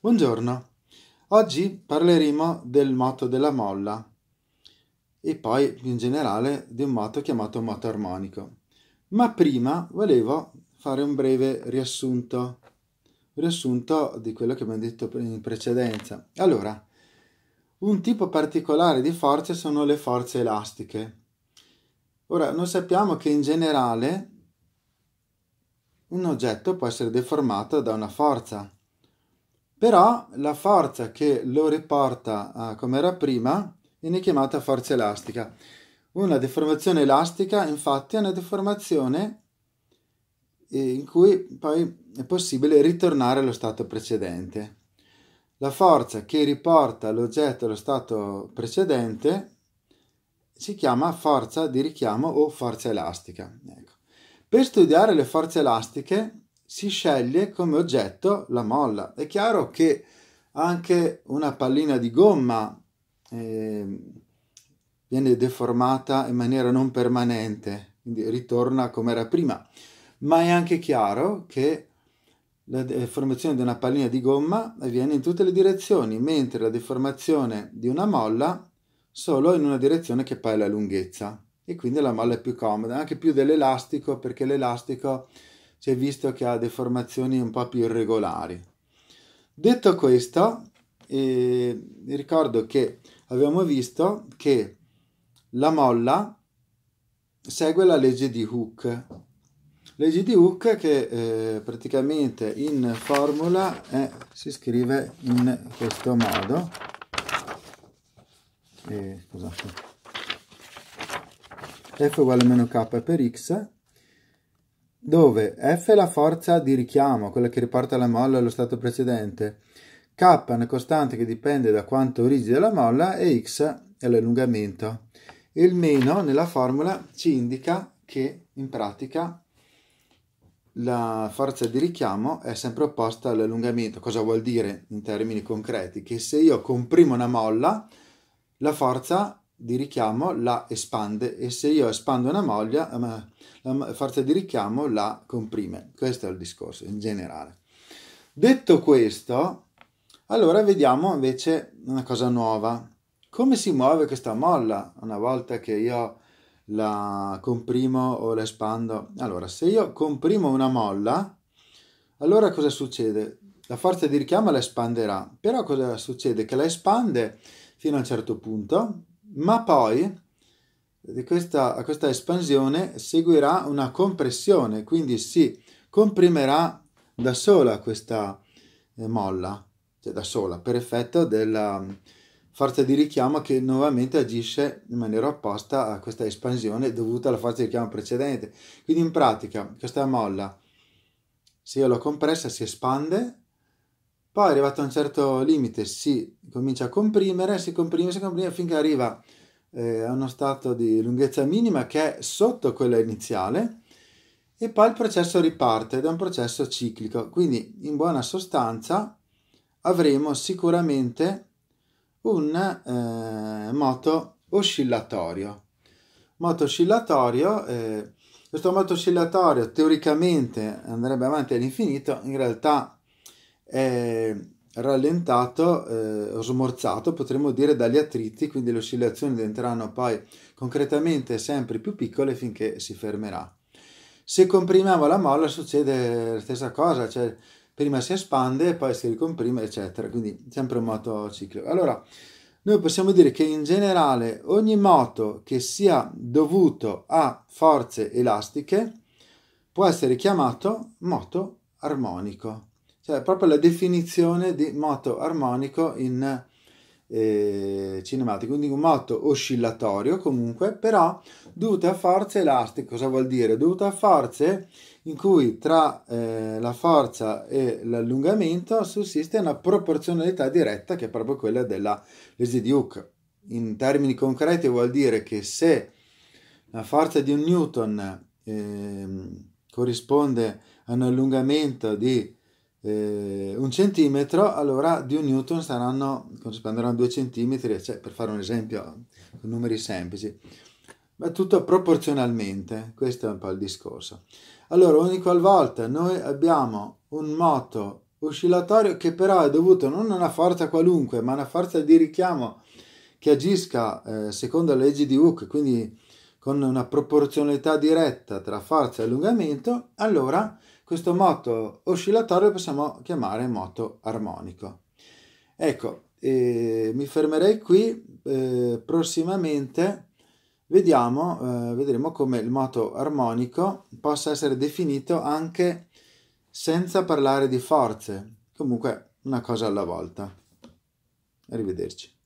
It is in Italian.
Buongiorno, oggi parleremo del moto della molla e poi più in generale di un moto chiamato moto armonico. Ma prima volevo fare un breve riassunto, riassunto di quello che abbiamo detto in precedenza. Allora, un tipo particolare di forze sono le forze elastiche. Ora, noi sappiamo che in generale un oggetto può essere deformato da una forza però la forza che lo riporta a eh, come era prima viene chiamata forza elastica. Una deformazione elastica infatti è una deformazione eh, in cui poi è possibile ritornare allo stato precedente. La forza che riporta l'oggetto allo stato precedente si chiama forza di richiamo o forza elastica. Ecco. Per studiare le forze elastiche si sceglie come oggetto la molla. È chiaro che anche una pallina di gomma eh, viene deformata in maniera non permanente, quindi ritorna come era prima, ma è anche chiaro che la deformazione di una pallina di gomma avviene in tutte le direzioni, mentre la deformazione di una molla solo in una direzione che poi è la lunghezza. E quindi la molla è più comoda, anche più dell'elastico, perché l'elastico si è visto che ha deformazioni un po' più irregolari. Detto questo, eh, ricordo che abbiamo visto che la molla segue la legge di Hooke. Legge di Hooke che eh, praticamente in formula è, eh, si scrive in questo modo. E, eh, scusate. F uguale a meno k per x dove F è la forza di richiamo, quella che riporta la molla allo stato precedente, K è una costante che dipende da quanto rigida la molla e X è l'allungamento. Il meno nella formula ci indica che in pratica la forza di richiamo è sempre opposta all'allungamento. Cosa vuol dire in termini concreti? Che se io comprimo una molla, la forza di richiamo la espande e se io espando una maglia, eh, la forza di richiamo la comprime. Questo è il discorso in generale. Detto questo, allora vediamo invece una cosa nuova. Come si muove questa molla una volta che io la comprimo o la espando? Allora, se io comprimo una molla, allora cosa succede? La forza di richiamo la espanderà, però cosa succede? Che la espande fino a un certo punto ma poi questa, a questa espansione seguirà una compressione, quindi si comprimerà da sola questa eh, molla, cioè da sola, per effetto della mm, forza di richiamo che nuovamente agisce in maniera opposta a questa espansione dovuta alla forza di richiamo precedente. Quindi in pratica questa molla, se io l'ho compressa, si espande poi arrivato a un certo limite si comincia a comprimere, si comprime, si comprime finché arriva eh, a uno stato di lunghezza minima che è sotto quella iniziale e poi il processo riparte ed è un processo ciclico. Quindi in buona sostanza avremo sicuramente un eh, moto oscillatorio. Moto oscillatorio, eh, questo moto oscillatorio teoricamente andrebbe avanti all'infinito, in realtà è rallentato, eh, smorzato, potremmo dire, dagli attriti, quindi le oscillazioni diventeranno poi concretamente sempre più piccole finché si fermerà. Se comprimiamo la molla succede la stessa cosa, cioè prima si espande, poi si ricomprime, eccetera, quindi sempre un moto ciclico. Allora, noi possiamo dire che in generale ogni moto che sia dovuto a forze elastiche può essere chiamato moto armonico cioè proprio la definizione di moto armonico in eh, cinematico, quindi un moto oscillatorio comunque, però dovuto a forze elastiche, cosa vuol dire? Dovuto a forze in cui tra eh, la forza e l'allungamento sussiste una proporzionalità diretta che è proprio quella della legge di Hooke. In termini concreti vuol dire che se la forza di un Newton eh, corrisponde a un allungamento di eh, un centimetro, allora di un newton saranno, corrisponderanno due centimetri, cioè, per fare un esempio con numeri semplici, ma tutto proporzionalmente, questo è un po' il discorso. Allora, ogni qualvolta noi abbiamo un moto oscillatorio che però è dovuto non a una forza qualunque, ma a una forza di richiamo che agisca eh, secondo le leggi di Hooke, quindi con una proporzionalità diretta tra forza e allungamento, allora questo moto oscillatorio possiamo chiamare moto armonico. Ecco, eh, mi fermerei qui, eh, prossimamente vediamo, eh, vedremo come il moto armonico possa essere definito anche senza parlare di forze, comunque una cosa alla volta. Arrivederci.